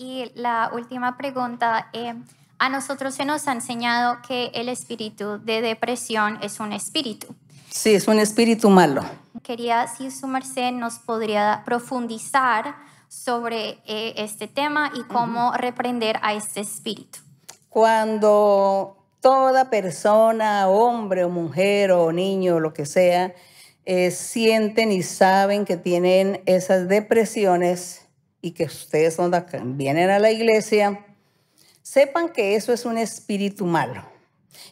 Y la última pregunta, eh, a nosotros se nos ha enseñado que el espíritu de depresión es un espíritu. Sí, es un espíritu malo. Quería si su merced nos podría profundizar sobre eh, este tema y cómo reprender a este espíritu. Cuando toda persona, hombre o mujer o niño o lo que sea, eh, sienten y saben que tienen esas depresiones, y que ustedes vienen a la iglesia, sepan que eso es un espíritu malo.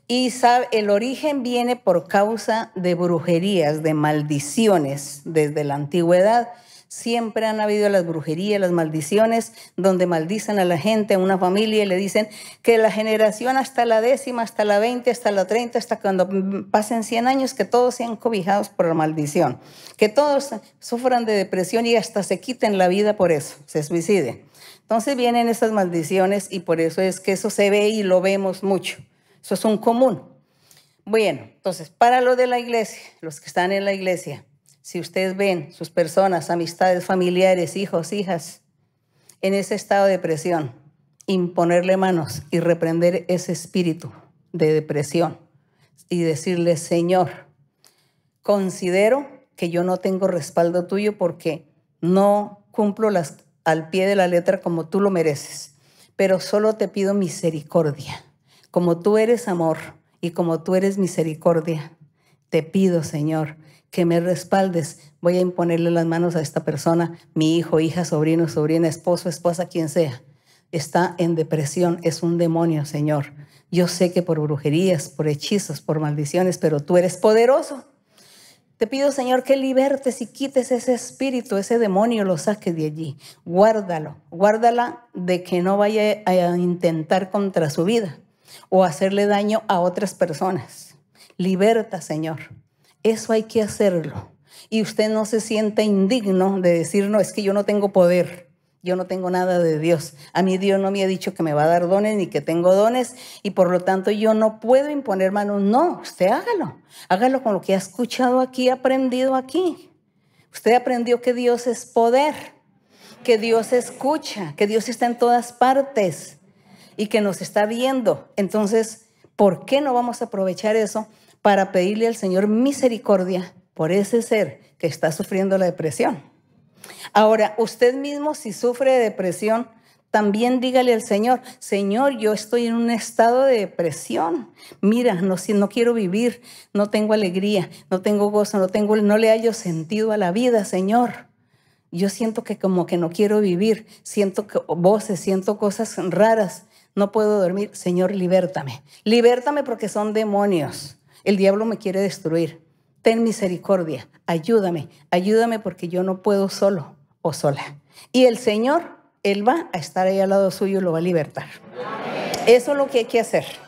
Y el origen viene por causa de brujerías, de maldiciones desde la antigüedad. Siempre han habido las brujerías, las maldiciones, donde maldicen a la gente, a una familia, y le dicen que la generación hasta la décima, hasta la veinte, hasta la treinta, hasta cuando pasen 100 años, que todos sean cobijados por la maldición, que todos sufran de depresión y hasta se quiten la vida por eso, se suiciden. Entonces vienen esas maldiciones y por eso es que eso se ve y lo vemos mucho. Eso es un común. Bueno, entonces, para lo de la iglesia, los que están en la iglesia, si ustedes ven sus personas, amistades, familiares, hijos, hijas, en ese estado de depresión, imponerle manos y reprender ese espíritu de depresión y decirle, Señor, considero que yo no tengo respaldo tuyo porque no cumplo las, al pie de la letra como tú lo mereces, pero solo te pido misericordia, como tú eres amor y como tú eres misericordia. Te pido, Señor, que me respaldes. Voy a imponerle las manos a esta persona, mi hijo, hija, sobrino, sobrina, esposo, esposa, quien sea. Está en depresión, es un demonio, Señor. Yo sé que por brujerías, por hechizos, por maldiciones, pero tú eres poderoso. Te pido, Señor, que libertes y quites ese espíritu, ese demonio, lo saques de allí. Guárdalo, guárdala de que no vaya a intentar contra su vida o hacerle daño a otras personas. Liberta, Señor. Eso hay que hacerlo. Y usted no se sienta indigno de decir, no, es que yo no tengo poder. Yo no tengo nada de Dios. A mí Dios no me ha dicho que me va a dar dones ni que tengo dones y por lo tanto yo no puedo imponer manos. No, usted hágalo. Hágalo con lo que ha escuchado aquí, aprendido aquí. Usted aprendió que Dios es poder, que Dios escucha, que Dios está en todas partes y que nos está viendo. Entonces, ¿Por qué no vamos a aprovechar eso para pedirle al Señor misericordia por ese ser que está sufriendo la depresión? Ahora, usted mismo si sufre de depresión, también dígale al Señor, Señor, yo estoy en un estado de depresión. Mira, no, no quiero vivir, no tengo alegría, no tengo gozo, no, tengo, no le hallo sentido a la vida, Señor. Yo siento que como que no quiero vivir, siento que, voces, siento cosas raras no puedo dormir, Señor, libértame. Libértame porque son demonios. El diablo me quiere destruir. Ten misericordia, ayúdame, ayúdame porque yo no puedo solo o sola. Y el Señor, Él va a estar ahí al lado suyo y lo va a libertar. Eso es lo que hay que hacer.